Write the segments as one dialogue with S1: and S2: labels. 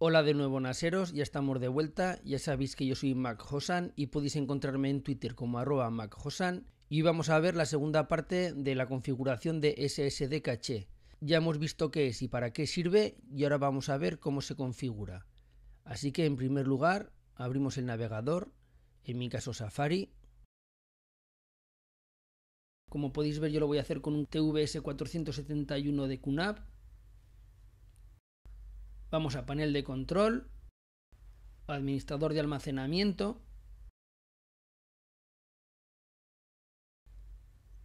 S1: Hola de nuevo naseros, ya estamos de vuelta, ya sabéis que yo soy Mac Hosan y podéis encontrarme en Twitter como arroba Mac y vamos a ver la segunda parte de la configuración de SSD caché. Ya hemos visto qué es y para qué sirve y ahora vamos a ver cómo se configura. Así que en primer lugar abrimos el navegador, en mi caso Safari. Como podéis ver yo lo voy a hacer con un TVS 471 de QNAP Vamos a panel de control, administrador de almacenamiento.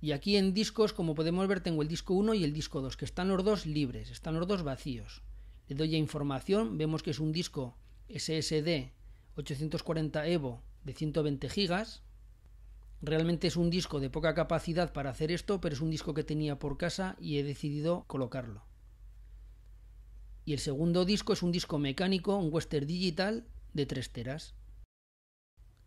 S1: Y aquí en discos, como podemos ver, tengo el disco 1 y el disco 2, que están los dos libres, están los dos vacíos. Le doy a información, vemos que es un disco SSD 840 Evo de 120 GB. Realmente es un disco de poca capacidad para hacer esto, pero es un disco que tenía por casa y he decidido colocarlo. Y el segundo disco es un disco mecánico, un western digital de 3 teras.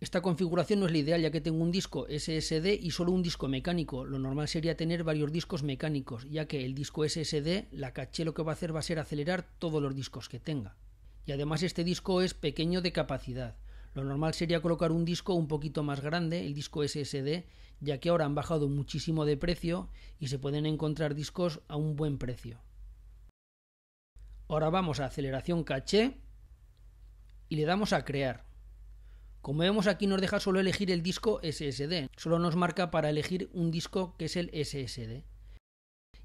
S1: Esta configuración no es la ideal ya que tengo un disco SSD y solo un disco mecánico. Lo normal sería tener varios discos mecánicos, ya que el disco SSD, la caché lo que va a hacer va a ser acelerar todos los discos que tenga. Y además este disco es pequeño de capacidad. Lo normal sería colocar un disco un poquito más grande, el disco SSD, ya que ahora han bajado muchísimo de precio y se pueden encontrar discos a un buen precio. Ahora vamos a aceleración caché y le damos a crear. Como vemos aquí nos deja solo elegir el disco SSD, solo nos marca para elegir un disco que es el SSD.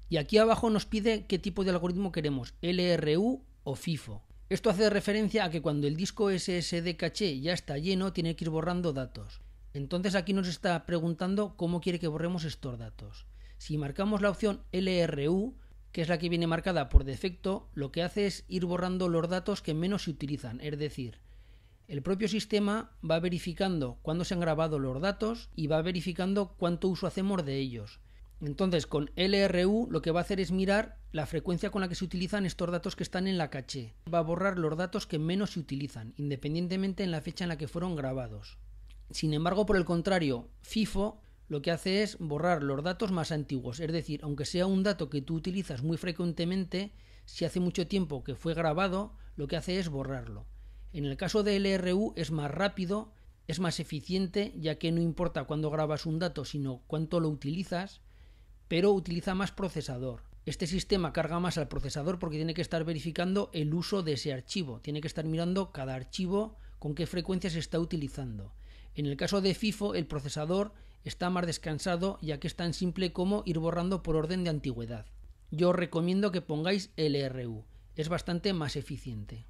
S1: Y aquí abajo nos pide qué tipo de algoritmo queremos, LRU o FIFO. Esto hace referencia a que cuando el disco SSD caché ya está lleno tiene que ir borrando datos. Entonces aquí nos está preguntando cómo quiere que borremos estos datos. Si marcamos la opción LRU que es la que viene marcada por defecto, lo que hace es ir borrando los datos que menos se utilizan, es decir, el propio sistema va verificando cuándo se han grabado los datos y va verificando cuánto uso hacemos de ellos. Entonces, con LRU lo que va a hacer es mirar la frecuencia con la que se utilizan estos datos que están en la caché. Va a borrar los datos que menos se utilizan, independientemente en la fecha en la que fueron grabados. Sin embargo, por el contrario, FIFO lo que hace es borrar los datos más antiguos. Es decir, aunque sea un dato que tú utilizas muy frecuentemente, si hace mucho tiempo que fue grabado, lo que hace es borrarlo. En el caso de LRU es más rápido, es más eficiente, ya que no importa cuándo grabas un dato, sino cuánto lo utilizas, pero utiliza más procesador. Este sistema carga más al procesador porque tiene que estar verificando el uso de ese archivo, tiene que estar mirando cada archivo con qué frecuencia se está utilizando. En el caso de FIFO, el procesador está más descansado ya que es tan simple como ir borrando por orden de antigüedad. Yo os recomiendo que pongáis LRU, es bastante más eficiente.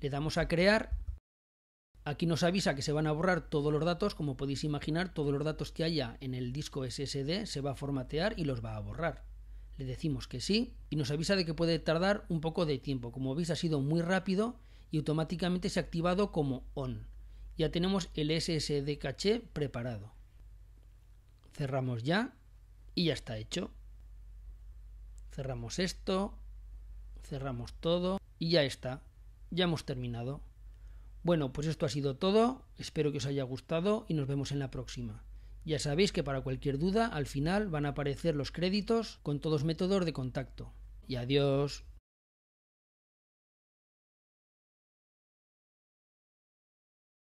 S1: Le damos a crear. Aquí nos avisa que se van a borrar todos los datos, como podéis imaginar, todos los datos que haya en el disco SSD se va a formatear y los va a borrar. Le decimos que sí y nos avisa de que puede tardar un poco de tiempo. Como veis ha sido muy rápido y automáticamente se ha activado como on ya tenemos el SSD caché preparado. Cerramos ya y ya está hecho. Cerramos esto, cerramos todo y ya está. Ya hemos terminado. Bueno, pues esto ha sido todo. Espero que os haya gustado y nos vemos en la próxima. Ya sabéis que para cualquier duda, al final van a aparecer los créditos con todos métodos de contacto. Y adiós.